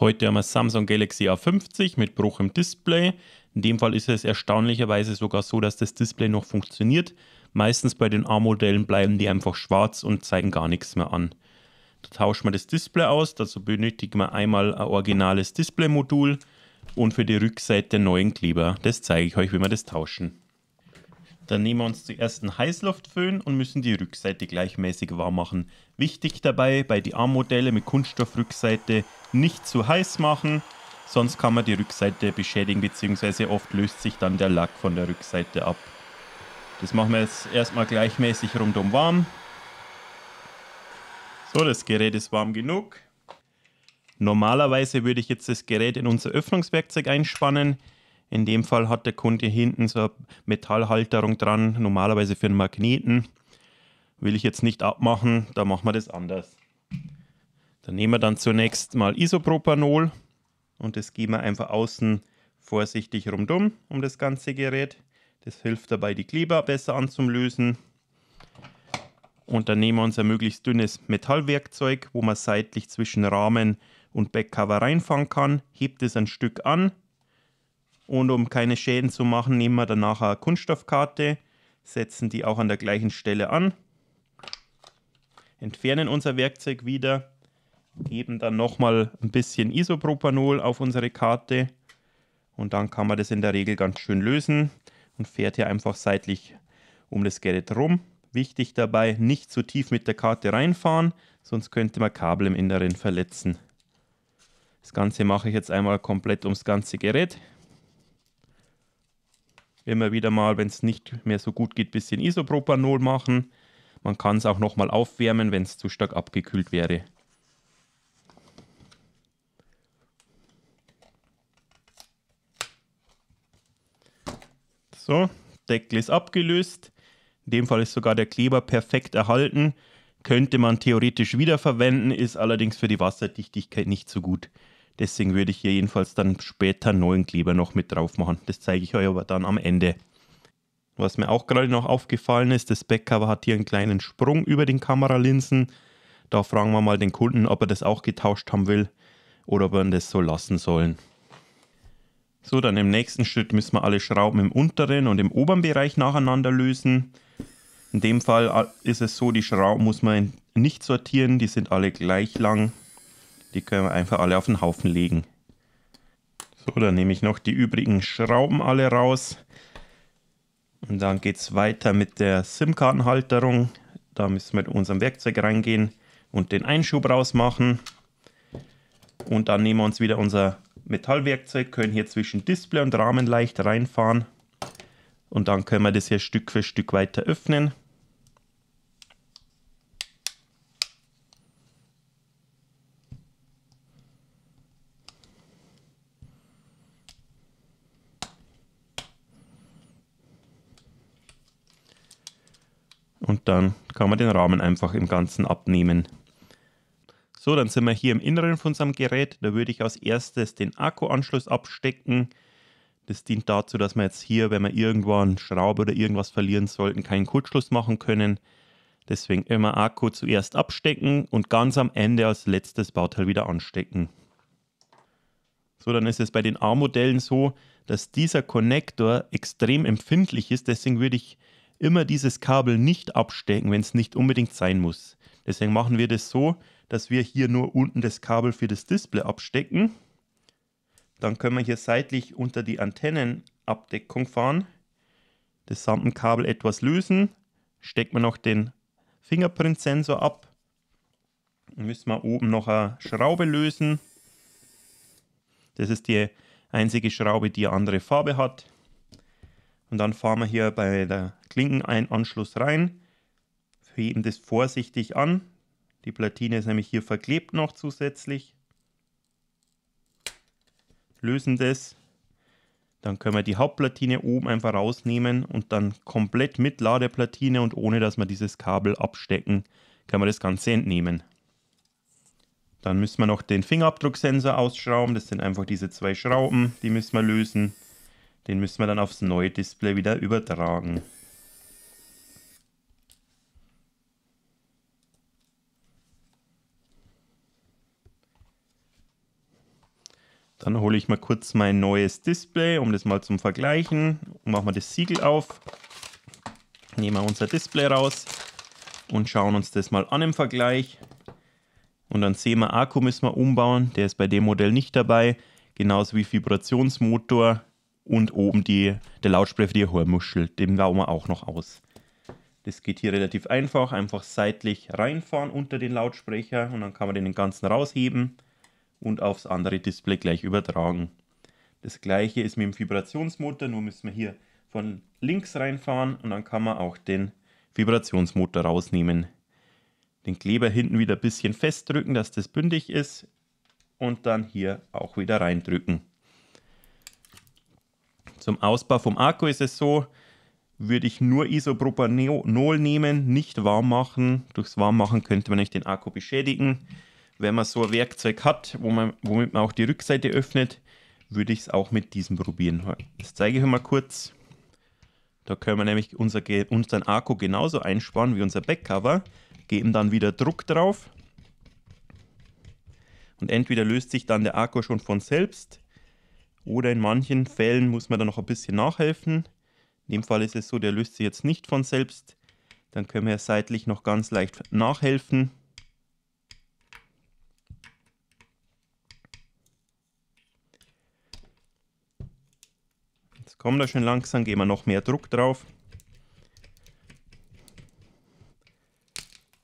Heute haben wir Samsung Galaxy A50 mit Bruch im Display. In dem Fall ist es erstaunlicherweise sogar so, dass das Display noch funktioniert. Meistens bei den A-Modellen bleiben die einfach schwarz und zeigen gar nichts mehr an. Da tauscht man das Display aus, dazu benötigt man einmal ein originales Display-Modul und für die Rückseite neuen Kleber. Das zeige ich euch, wie wir das tauschen. Dann nehmen wir uns zuerst einen Heißluftföhn und müssen die Rückseite gleichmäßig warm machen. Wichtig dabei, bei die a mit Kunststoffrückseite nicht zu heiß machen, sonst kann man die Rückseite beschädigen, bzw. oft löst sich dann der Lack von der Rückseite ab. Das machen wir jetzt erstmal gleichmäßig rundum warm. So, das Gerät ist warm genug. Normalerweise würde ich jetzt das Gerät in unser Öffnungswerkzeug einspannen. In dem Fall hat der Kunde hinten so eine Metallhalterung dran, normalerweise für einen Magneten. Will ich jetzt nicht abmachen, da machen wir das anders. Dann nehmen wir dann zunächst mal Isopropanol und das geben wir einfach außen vorsichtig rumdum um das ganze Gerät. Das hilft dabei, die Kleber besser anzulösen. Und dann nehmen wir unser möglichst dünnes Metallwerkzeug, wo man seitlich zwischen Rahmen und Backcover reinfahren kann, hebt es ein Stück an, und um keine Schäden zu machen, nehmen wir danach eine Kunststoffkarte, setzen die auch an der gleichen Stelle an, entfernen unser Werkzeug wieder, geben dann nochmal ein bisschen Isopropanol auf unsere Karte und dann kann man das in der Regel ganz schön lösen und fährt hier einfach seitlich um das Gerät rum. Wichtig dabei, nicht zu tief mit der Karte reinfahren, sonst könnte man Kabel im Inneren verletzen. Das Ganze mache ich jetzt einmal komplett ums ganze Gerät immer wieder mal, wenn es nicht mehr so gut geht, ein bisschen Isopropanol machen. Man kann es auch nochmal aufwärmen, wenn es zu stark abgekühlt wäre. So, Deckel ist abgelöst. In dem Fall ist sogar der Kleber perfekt erhalten. Könnte man theoretisch wiederverwenden, ist allerdings für die Wasserdichtigkeit nicht so gut. Deswegen würde ich hier jedenfalls dann später neuen Kleber noch mit drauf machen. Das zeige ich euch aber dann am Ende. Was mir auch gerade noch aufgefallen ist, das Backcover hat hier einen kleinen Sprung über den Kameralinsen. Da fragen wir mal den Kunden, ob er das auch getauscht haben will oder ob wir das so lassen sollen. So, dann im nächsten Schritt müssen wir alle Schrauben im unteren und im oberen Bereich nacheinander lösen. In dem Fall ist es so, die Schrauben muss man nicht sortieren, die sind alle gleich lang. Die können wir einfach alle auf den Haufen legen. So, dann nehme ich noch die übrigen Schrauben alle raus. Und dann geht es weiter mit der SIM-Kartenhalterung. Da müssen wir mit unserem Werkzeug reingehen und den Einschub rausmachen. Und dann nehmen wir uns wieder unser Metallwerkzeug, können hier zwischen Display und Rahmen leicht reinfahren. Und dann können wir das hier Stück für Stück weiter öffnen. dann kann man den Rahmen einfach im Ganzen abnehmen. So, dann sind wir hier im Inneren von unserem Gerät. Da würde ich als erstes den Akkuanschluss abstecken. Das dient dazu, dass wir jetzt hier, wenn wir irgendwann Schraube oder irgendwas verlieren sollten, keinen Kurzschluss machen können. Deswegen immer Akku zuerst abstecken und ganz am Ende als letztes Bauteil wieder anstecken. So, dann ist es bei den A-Modellen so, dass dieser Connector extrem empfindlich ist. Deswegen würde ich immer dieses Kabel nicht abstecken, wenn es nicht unbedingt sein muss. Deswegen machen wir das so, dass wir hier nur unten das Kabel für das Display abstecken. Dann können wir hier seitlich unter die Antennenabdeckung fahren, das Samtenkabel etwas lösen, stecken wir noch den Fingerprint-Sensor ab, Dann müssen wir oben noch eine Schraube lösen. Das ist die einzige Schraube, die eine andere Farbe hat. Und dann fahren wir hier bei der Klinkeneinanschluss rein, heben das vorsichtig an. Die Platine ist nämlich hier verklebt noch zusätzlich. Lösen das. Dann können wir die Hauptplatine oben einfach rausnehmen und dann komplett mit Ladeplatine und ohne dass wir dieses Kabel abstecken, können wir das Ganze entnehmen. Dann müssen wir noch den Fingerabdrucksensor ausschrauben. Das sind einfach diese zwei Schrauben, die müssen wir lösen. Den müssen wir dann aufs neue Display wieder übertragen. Dann hole ich mal kurz mein neues Display, um das mal zum Vergleichen. Machen wir das Siegel auf, nehmen wir unser Display raus und schauen uns das mal an im Vergleich. Und dann sehen wir, Akku müssen wir umbauen, der ist bei dem Modell nicht dabei. Genauso wie Vibrationsmotor und oben die, der Lautsprecher, die Hörmuschel, den bauen wir auch noch aus. Das geht hier relativ einfach, einfach seitlich reinfahren unter den Lautsprecher und dann kann man den ganzen rausheben und aufs andere Display gleich übertragen. Das gleiche ist mit dem Vibrationsmotor, nur müssen wir hier von links reinfahren und dann kann man auch den Vibrationsmotor rausnehmen. Den Kleber hinten wieder ein bisschen festdrücken, dass das bündig ist und dann hier auch wieder reindrücken. Zum Ausbau vom Akku ist es so, würde ich nur Isopropanol nehmen, nicht warm machen. Durchs Warm machen könnte man nicht den Akku beschädigen wenn man so ein Werkzeug hat, wo man, womit man auch die Rückseite öffnet, würde ich es auch mit diesem probieren. Das zeige ich euch mal kurz. Da können wir nämlich unser, unseren Akku genauso einsparen wie unser Backcover, geben dann wieder Druck drauf und entweder löst sich dann der Akku schon von selbst oder in manchen Fällen muss man dann noch ein bisschen nachhelfen. In dem Fall ist es so, der löst sich jetzt nicht von selbst. Dann können wir seitlich noch ganz leicht nachhelfen Komm da schön langsam, geben wir noch mehr Druck drauf.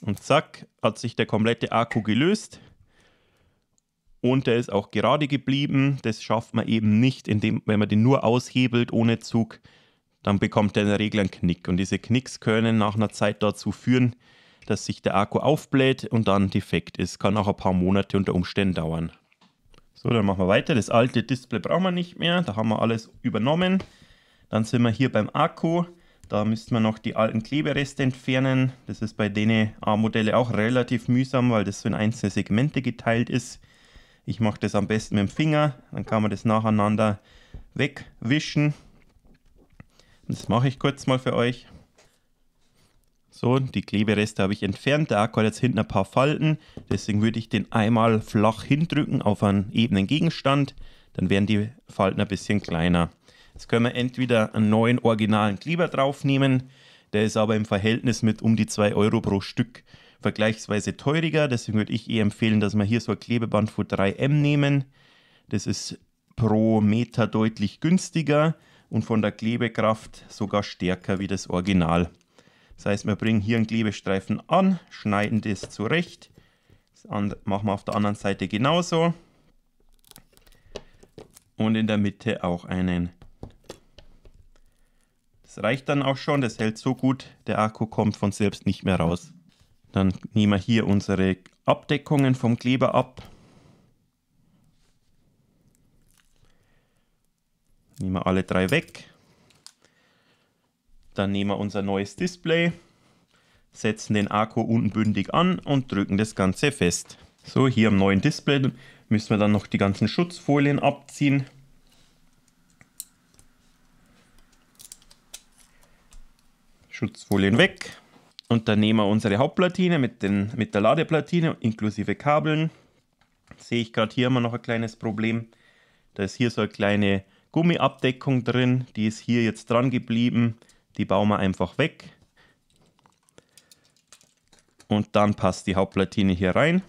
Und zack, hat sich der komplette Akku gelöst. Und der ist auch gerade geblieben. Das schafft man eben nicht, indem, wenn man den nur aushebelt ohne Zug, dann bekommt der in der Regel einen Knick. Und diese Knicks können nach einer Zeit dazu führen, dass sich der Akku aufbläht und dann defekt ist. Kann auch ein paar Monate unter Umständen dauern. So, dann machen wir weiter. Das alte Display brauchen wir nicht mehr. Da haben wir alles übernommen. Dann sind wir hier beim Akku. Da müssten wir noch die alten Klebereste entfernen. Das ist bei den A-Modellen auch relativ mühsam, weil das so in einzelne Segmente geteilt ist. Ich mache das am besten mit dem Finger, dann kann man das nacheinander wegwischen. Das mache ich kurz mal für euch. So, die Klebereste habe ich entfernt. Der Akku hat jetzt hinten ein paar Falten. Deswegen würde ich den einmal flach hindrücken auf einen ebenen Gegenstand. Dann werden die Falten ein bisschen kleiner. Jetzt können wir entweder einen neuen originalen Kleber draufnehmen. Der ist aber im Verhältnis mit um die 2 Euro pro Stück vergleichsweise teuriger. Deswegen würde ich eher empfehlen, dass wir hier so ein Klebeband von 3M nehmen. Das ist pro Meter deutlich günstiger und von der Klebekraft sogar stärker wie das Original. Das heißt, wir bringen hier einen Klebestreifen an, schneiden das zurecht. Das machen wir auf der anderen Seite genauso. Und in der Mitte auch einen. Das reicht dann auch schon, das hält so gut, der Akku kommt von selbst nicht mehr raus. Dann nehmen wir hier unsere Abdeckungen vom Kleber ab. Nehmen wir alle drei weg. Dann nehmen wir unser neues Display, setzen den Akku unbündig an und drücken das Ganze fest. So, hier am neuen Display müssen wir dann noch die ganzen Schutzfolien abziehen. Schutzfolien weg. Und dann nehmen wir unsere Hauptplatine mit, den, mit der Ladeplatine inklusive Kabeln. Jetzt sehe ich gerade hier immer noch ein kleines Problem. Da ist hier so eine kleine Gummiabdeckung drin. Die ist hier jetzt dran geblieben. Die bauen wir einfach weg. Und dann passt die Hauptplatine hier rein.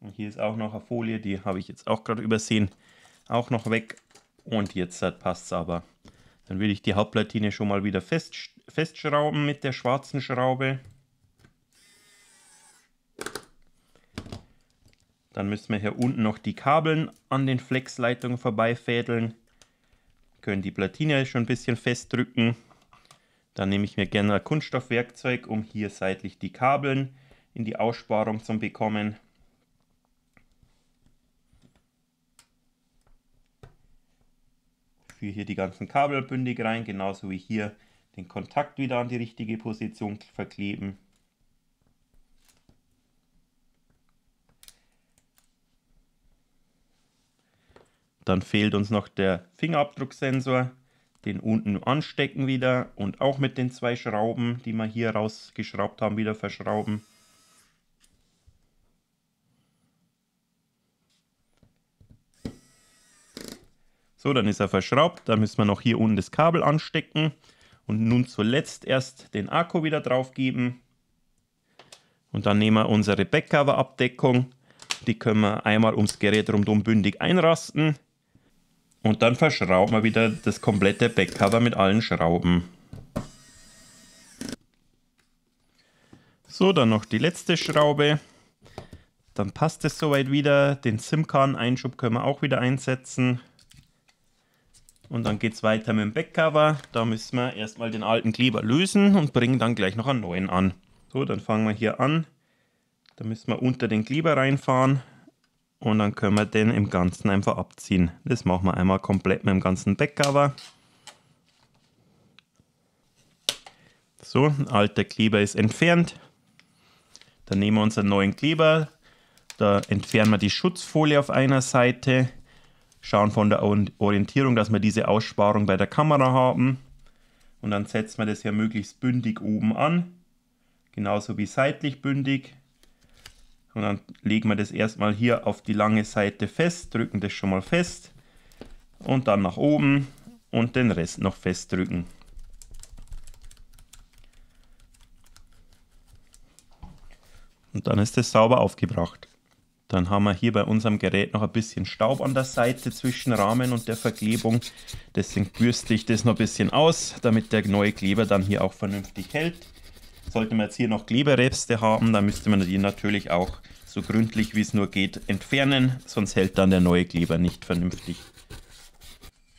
Und hier ist auch noch eine Folie, die habe ich jetzt auch gerade übersehen. Auch noch weg. Und jetzt äh, passt es aber. Dann würde ich die Hauptplatine schon mal wieder fest, festschrauben mit der schwarzen Schraube. Dann müssen wir hier unten noch die Kabeln an den Flexleitungen vorbeifädeln können die Platine schon ein bisschen festdrücken. Dann nehme ich mir gerne ein Kunststoffwerkzeug, um hier seitlich die Kabeln in die Aussparung zu bekommen. Führe hier die ganzen Kabel bündig rein, genauso wie hier den Kontakt wieder an die richtige Position verkleben. Dann fehlt uns noch der Fingerabdrucksensor, den unten anstecken wieder und auch mit den zwei Schrauben, die wir hier rausgeschraubt haben, wieder verschrauben. So, dann ist er verschraubt. Dann müssen wir noch hier unten das Kabel anstecken. Und nun zuletzt erst den Akku wieder drauf geben. Und dann nehmen wir unsere Backcover-Abdeckung. Die können wir einmal ums Gerät rundum bündig einrasten. Und dann verschraubt man wieder das komplette Backcover mit allen Schrauben. So, dann noch die letzte Schraube. Dann passt es soweit wieder. Den SIM-Karten-Einschub können wir auch wieder einsetzen. Und dann geht es weiter mit dem Backcover. Da müssen wir erstmal den alten Kleber lösen und bringen dann gleich noch einen neuen an. So, dann fangen wir hier an. Da müssen wir unter den Kleber reinfahren. Und dann können wir den im Ganzen einfach abziehen. Das machen wir einmal komplett mit dem ganzen Backcover. So, alter Kleber ist entfernt. Dann nehmen wir unseren neuen Kleber. Da entfernen wir die Schutzfolie auf einer Seite. Schauen von der Orientierung, dass wir diese Aussparung bei der Kamera haben. Und dann setzen wir das ja möglichst bündig oben an. Genauso wie seitlich bündig. Und dann legen wir das erstmal hier auf die lange Seite fest, drücken das schon mal fest und dann nach oben und den Rest noch festdrücken. Und dann ist das sauber aufgebracht. Dann haben wir hier bei unserem Gerät noch ein bisschen Staub an der Seite zwischen Rahmen und der Verklebung. Deswegen bürste ich das noch ein bisschen aus, damit der neue Kleber dann hier auch vernünftig hält. Sollte man jetzt hier noch Klebereste haben, dann müsste man die natürlich auch so gründlich wie es nur geht entfernen, sonst hält dann der neue Kleber nicht vernünftig.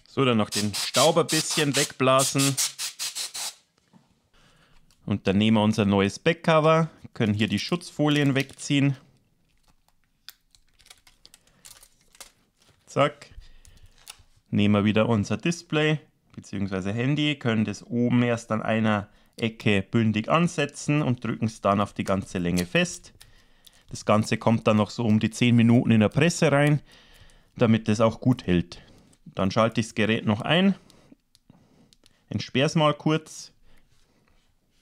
So, dann noch den Staub ein bisschen wegblasen. Und dann nehmen wir unser neues Backcover, können hier die Schutzfolien wegziehen. Zack. Nehmen wir wieder unser Display bzw. Handy, können das oben erst an einer Ecke bündig ansetzen und drücken es dann auf die ganze Länge fest. Das Ganze kommt dann noch so um die 10 Minuten in der Presse rein, damit das auch gut hält. Dann schalte ich das Gerät noch ein, entsperre es mal kurz.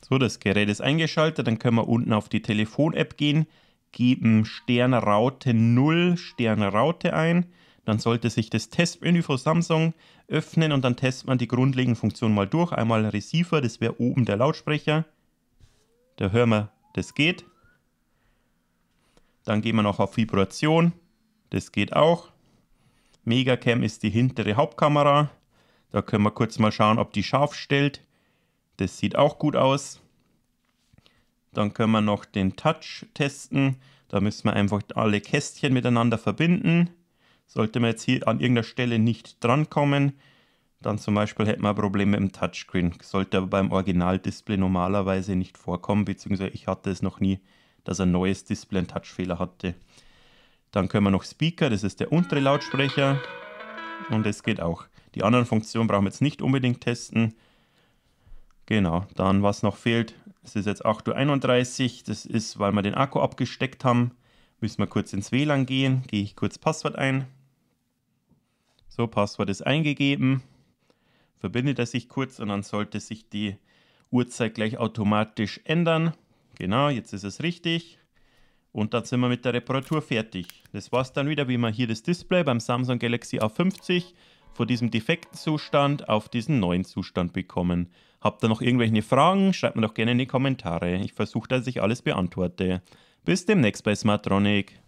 So, das Gerät ist eingeschaltet, dann können wir unten auf die Telefon-App gehen, geben Sternraute 0 Sternraute ein, dann sollte sich das Testmenü von Samsung öffnen und dann testet man die grundlegenden Funktionen mal durch. Einmal Receiver, das wäre oben der Lautsprecher. Da hören wir, das geht. Dann gehen wir noch auf Vibration. Das geht auch. Megacam ist die hintere Hauptkamera. Da können wir kurz mal schauen, ob die scharf stellt. Das sieht auch gut aus. Dann können wir noch den Touch testen. Da müssen wir einfach alle Kästchen miteinander verbinden. Sollte man jetzt hier an irgendeiner Stelle nicht drankommen, dann zum Beispiel hätten wir Probleme mit dem Touchscreen. Sollte aber beim Original-Display normalerweise nicht vorkommen, beziehungsweise ich hatte es noch nie dass er ein neues Display einen Touchfehler hatte. Dann können wir noch Speaker, das ist der untere Lautsprecher. Und das geht auch. Die anderen Funktionen brauchen wir jetzt nicht unbedingt testen. Genau, dann was noch fehlt, es ist jetzt 8.31 Uhr, das ist, weil wir den Akku abgesteckt haben, müssen wir kurz ins WLAN gehen, gehe ich kurz Passwort ein. So, Passwort ist eingegeben, verbindet er sich kurz und dann sollte sich die Uhrzeit gleich automatisch ändern. Genau, jetzt ist es richtig. Und dann sind wir mit der Reparatur fertig. Das war es dann wieder, wie man hier das Display beim Samsung Galaxy A50 von diesem defekten Zustand auf diesen neuen Zustand bekommen. Habt ihr noch irgendwelche Fragen? Schreibt mir doch gerne in die Kommentare. Ich versuche, dass ich alles beantworte. Bis demnächst bei Smartronic.